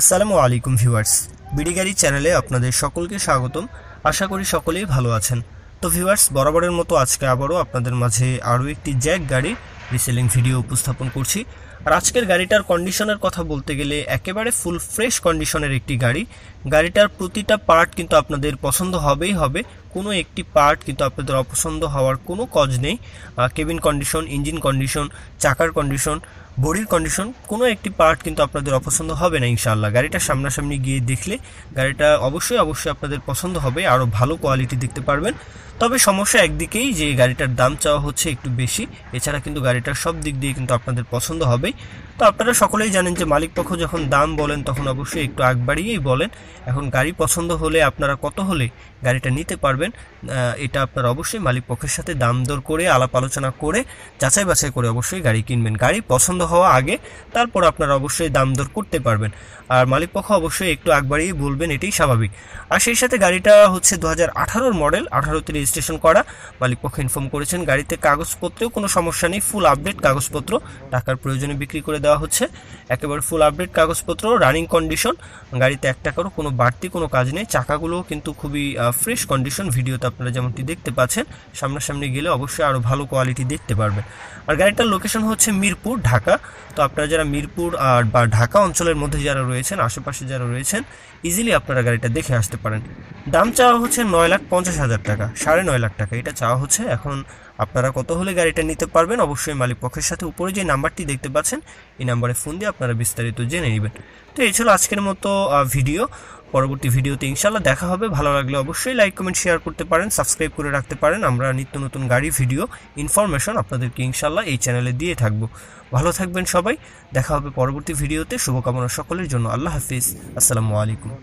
আসসালামু আলাইকুম ভিউয়ার্স বিডিগারি চ্যানেলে আপনাদের সকলকে স্বাগতম আশা করি সকলেই ভালো আছেন তো ভিউয়ার্স বরাবরের মতো আজকে আবারও আপনাদের মাঝে আরও একটি জ্যাক গাড়ি রিসেলিং ভিডিও উপস্থাপন করছি আর আজকের গাড়িটার কন্ডিশনের কথা বলতে গেলে একেবারে ফুল ফ্রেশ কন্ডিশনের একটি গাড়ি গাড়িটার প্রতিটা পার্ট কিন্তু আপনাদের পছন্দ হবেই হবে কোনো একটি পার্ট কিন্তু আপনাদের অপছন্দ হওয়ার কোনো কজ নেই কেবিন কন্ডিশন ইঞ্জিন কন্ডিশন চাকার কন্ডিশন বডির কন্ডিশন কোনো একটি পার্ট কিন্তু আপনাদের অপছন্দ হবে না ইনশাআল্লাহ গাড়িটা সামনাসামনি গিয়ে দেখলে গাড়িটা অবশ্যই অবশ্যই আপনাদের পছন্দ হবে আরও ভালো কোয়ালিটি দেখতে পারবেন তবে সমস্যা একদিকেই যে গাড়িটার দাম চাওয়া হচ্ছে একটু বেশি এছাড়া কিন্তু গাড়িটার সব দিক দিয়ে কিন্তু আপনাদের পছন্দ হবে তো আপনারা সকলেই জানেন যে মালিকপক্ষ যখন দাম বলেন তখন অবশ্যই একটু আগ বাড়িয়েই বলেন এখন গাড়ি পছন্দ হলে আপনারা কত হলে গাড়িটা নিতে পারবেন পারবেন এটা আপনার অবশ্যই মালিক পক্ষের সাথে দাম দর করে আলাপ আলোচনা করে যাচাই বাছাই করে অবশ্যই গাড়ি কিনবেন গাড়ি পছন্দ হওয়া আগে তারপর আপনারা অবশ্যই দাম দর করতে পারবেন আর মালিক পক্ষ অবশ্যই একটু আগ বাড়িয়ে বলবেন এটাই স্বাভাবিক আর সেই সাথে গাড়িটা হচ্ছে দু হাজার মডেল আঠারোতে রেজিস্ট্রেশন করা মালিক পক্ষ ইনফর্ম করেছেন গাড়িতে কাগজপত্রেও কোনো সমস্যা নেই ফুল আপডেট কাগজপত্র টাকার প্রয়োজনে বিক্রি করে দেওয়া হচ্ছে একেবারে ফুল আপডেট কাগজপত্র রানিং কন্ডিশন গাড়িতে এক টাকারও কোনো বাড়তি কোনো কাজ নেই চাকাগুলোও কিন্তু খুবই ফ্রেশ কন্ডিশন ভিডিওতে আপনারা যেমনটি দেখতে পাচ্ছেন সামনাসামনি গেলে অবশ্যই আরও ভালো কোয়ালিটি দেখতে পারবেন আর গাড়িটার লোকেশন হচ্ছে মিরপুর ঢাকা তো আপনারা যারা মিরপুর আর বা ঢাকা অঞ্চলের মধ্যে যারা রয়েছেন আশেপাশে যারা রয়েছেন ইজিলি আপনারা গাড়িটা দেখে আসতে পারেন দাম চাওয়া হচ্ছে নয় লাখ পঞ্চাশ হাজার টাকা সাড়ে নয় লাখ টাকা এটা চাওয়া হচ্ছে এখন আপনারা কত হলে গাড়িটা নিতে পারবেন অবশ্যই মালিক পক্ষের সাথে উপরে যে নাম্বারটি দেখতে পাচ্ছেন এই নাম্বারে ফোন দিয়ে আপনারা বিস্তারিত জেনে নেবেন তো এই ছিল আজকের মতো ভিডিও পরবর্তী ভিডিওতে ইনশাল্লাহ দেখা হবে ভালো লাগলে অবশ্যই লাইক কমেন্ট শেয়ার করতে পারেন সাবস্ক্রাইব করে রাখতে পারেন আমরা নিত্য নতুন গাড়ি ভিডিও ইনফরমেশন আপনাদেরকে ইনশাল্লাহ এই চ্যানেলে দিয়ে থাকবো ভালো থাকবেন সবাই দেখা হবে পরবর্তী ভিডিওতে শুভকামনা সকলের জন্য আল্লাহ হাফিজ আসসালামু আলাইকুম